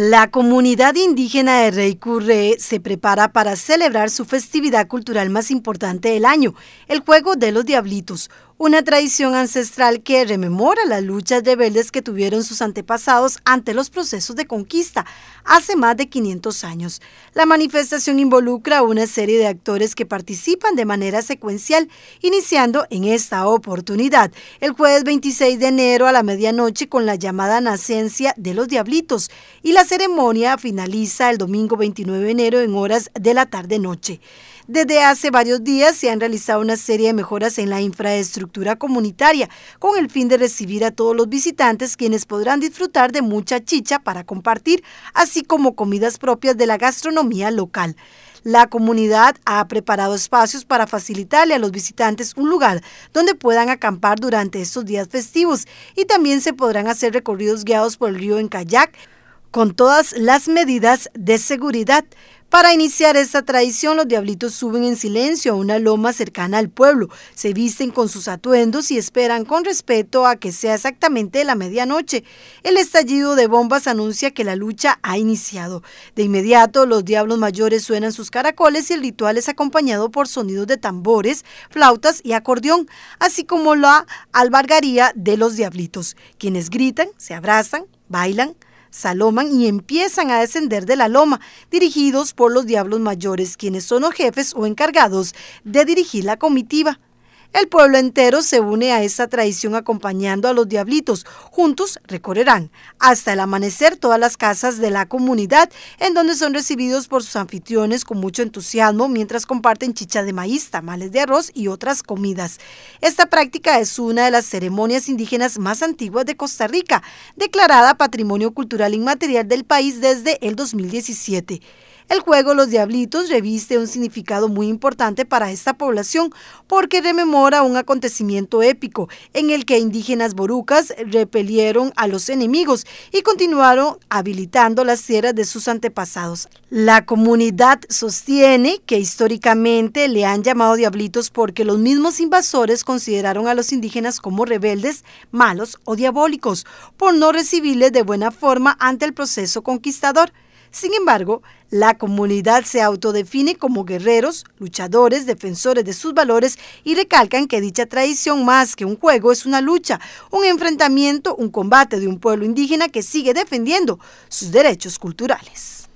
La comunidad indígena de Curré se prepara para celebrar su festividad cultural más importante del año, el Juego de los Diablitos, una tradición ancestral que rememora las luchas rebeldes que tuvieron sus antepasados ante los procesos de conquista hace más de 500 años. La manifestación involucra a una serie de actores que participan de manera secuencial, iniciando en esta oportunidad el jueves 26 de enero a la medianoche con la llamada Nacencia de los Diablitos y la ceremonia finaliza el domingo 29 de enero en horas de la tarde-noche. Desde hace varios días se han realizado una serie de mejoras en la infraestructura comunitaria con el fin de recibir a todos los visitantes quienes podrán disfrutar de mucha chicha para compartir, así como comidas propias de la gastronomía local. La comunidad ha preparado espacios para facilitarle a los visitantes un lugar donde puedan acampar durante estos días festivos y también se podrán hacer recorridos guiados por el río en kayak con todas las medidas de seguridad. Para iniciar esta tradición, los diablitos suben en silencio a una loma cercana al pueblo, se visten con sus atuendos y esperan con respeto a que sea exactamente la medianoche. El estallido de bombas anuncia que la lucha ha iniciado. De inmediato, los diablos mayores suenan sus caracoles y el ritual es acompañado por sonidos de tambores, flautas y acordeón, así como la albargaría de los diablitos, quienes gritan, se abrazan, bailan, Saloman y empiezan a descender de la loma, dirigidos por los diablos mayores, quienes son los jefes o encargados de dirigir la comitiva. El pueblo entero se une a esta tradición acompañando a los diablitos. Juntos recorrerán hasta el amanecer todas las casas de la comunidad en donde son recibidos por sus anfitriones con mucho entusiasmo mientras comparten chicha de maíz, tamales de arroz y otras comidas. Esta práctica es una de las ceremonias indígenas más antiguas de Costa Rica, declarada Patrimonio Cultural Inmaterial del país desde el 2017. El juego Los Diablitos reviste un significado muy importante para esta población porque rememora un acontecimiento épico en el que indígenas borucas repelieron a los enemigos y continuaron habilitando las tierras de sus antepasados. La comunidad sostiene que históricamente le han llamado diablitos porque los mismos invasores consideraron a los indígenas como rebeldes, malos o diabólicos, por no recibirles de buena forma ante el proceso conquistador. Sin embargo, la comunidad se autodefine como guerreros, luchadores, defensores de sus valores y recalcan que dicha tradición más que un juego es una lucha, un enfrentamiento, un combate de un pueblo indígena que sigue defendiendo sus derechos culturales.